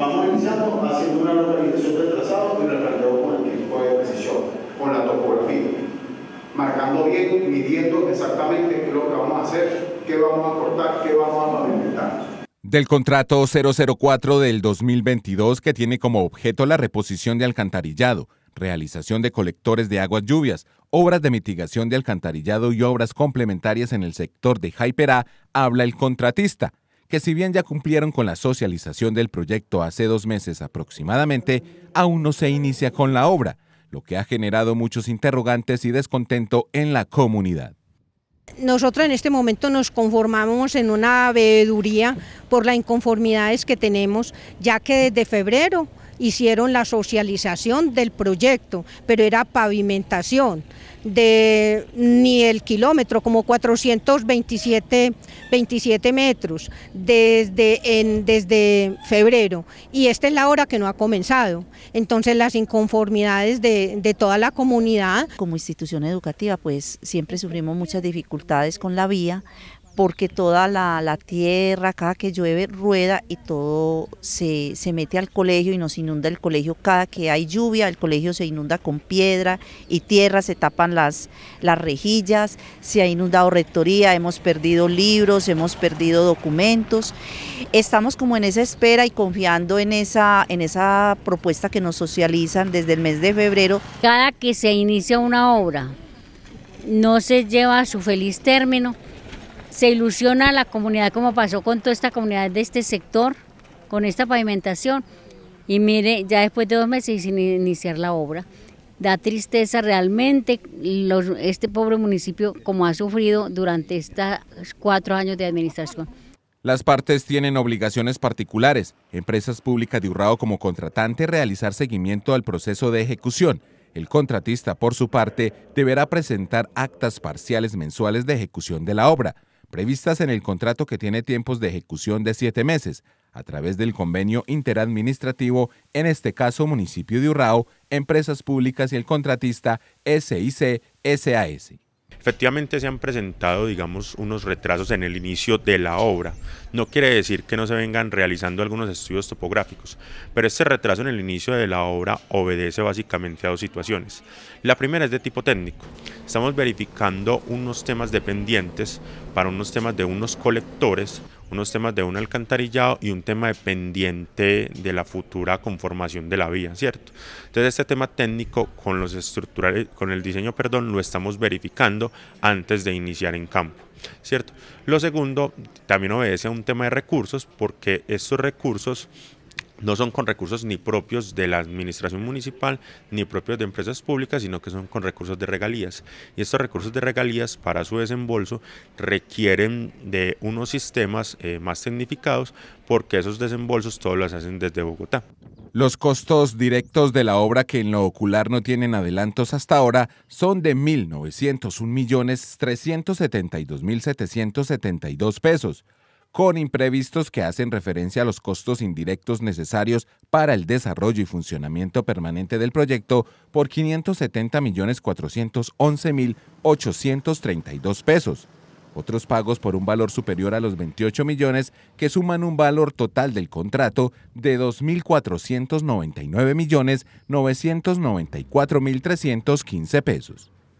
Vamos iniciando haciendo una localización del trazado y la planteo con el de precisión, con la topografía. Marcando bien, midiendo exactamente qué es lo que vamos a hacer, qué vamos a cortar, qué vamos a pavimentar. Del contrato 004 del 2022 que tiene como objeto la reposición de alcantarillado, realización de colectores de aguas lluvias, obras de mitigación de alcantarillado y obras complementarias en el sector de Jaiperá, habla el contratista, que si bien ya cumplieron con la socialización del proyecto hace dos meses aproximadamente, aún no se inicia con la obra, lo que ha generado muchos interrogantes y descontento en la comunidad. Nosotros en este momento nos conformamos en una veeduría por las inconformidades que tenemos, ya que desde febrero hicieron la socialización del proyecto, pero era pavimentación de ni el kilómetro, como 427 27 metros desde, desde febrero. Y esta es la hora que no ha comenzado. Entonces las inconformidades de, de toda la comunidad. Como institución educativa, pues siempre sufrimos muchas dificultades con la vía porque toda la, tierra, cada que llueve, rueda y todo se, mete al colegio y nos inunda el colegio. Cada que hay lluvia, el colegio se inunda con piedra y tierra, se tapan las, las rejillas, se ha inundado rectoría, hemos perdido libros, hemos perdido documentos. Estamos como en esa espera y confiando en esa, en esa propuesta que nos socializan desde el mes de febrero. Cada que se inicia una obra, no se lleva a su feliz término se ilusiona a la comunidad como pasó con toda esta comunidad de este sector, con esta pavimentación. Y mire, ya después de dos meses sin iniciar la obra, da tristeza realmente este pobre municipio como ha sufrido durante estos cuatro años de administración. Las partes tienen obligaciones particulares, empresas públicas de Urrao como contratante realizar seguimiento al proceso de ejecución. El contratista, por su parte, deberá presentar actas parciales mensuales de ejecución de la obra previstas en el contrato que tiene tiempos de ejecución de siete meses, a través del convenio interadministrativo, en este caso municipio de Urrao, empresas públicas y el contratista SIC SAS. Efectivamente se han presentado, digamos, unos retrasos en el inicio de la obra. No quiere decir que no se vengan realizando algunos estudios topográficos, pero este retraso en el inicio de la obra obedece básicamente a dos situaciones. La primera es de tipo técnico. Estamos verificando unos temas dependientes para unos temas de unos colectores unos temas de un alcantarillado y un tema dependiente de la futura conformación de la vía, ¿cierto? Entonces este tema técnico con, los estructurales, con el diseño perdón, lo estamos verificando antes de iniciar en campo. ¿Cierto? Lo segundo también obedece a un tema de recursos porque estos recursos no son con recursos ni propios de la administración municipal ni propios de empresas públicas, sino que son con recursos de regalías. Y estos recursos de regalías para su desembolso requieren de unos sistemas eh, más tecnificados porque esos desembolsos todos los hacen desde Bogotá. Los costos directos de la obra que en lo ocular no tienen adelantos hasta ahora son de 1.901.372.772 pesos con imprevistos que hacen referencia a los costos indirectos necesarios para el desarrollo y funcionamiento permanente del proyecto por 570.411.832 pesos. Otros pagos por un valor superior a los 28 millones que suman un valor total del contrato de 2.499.994.315 pesos.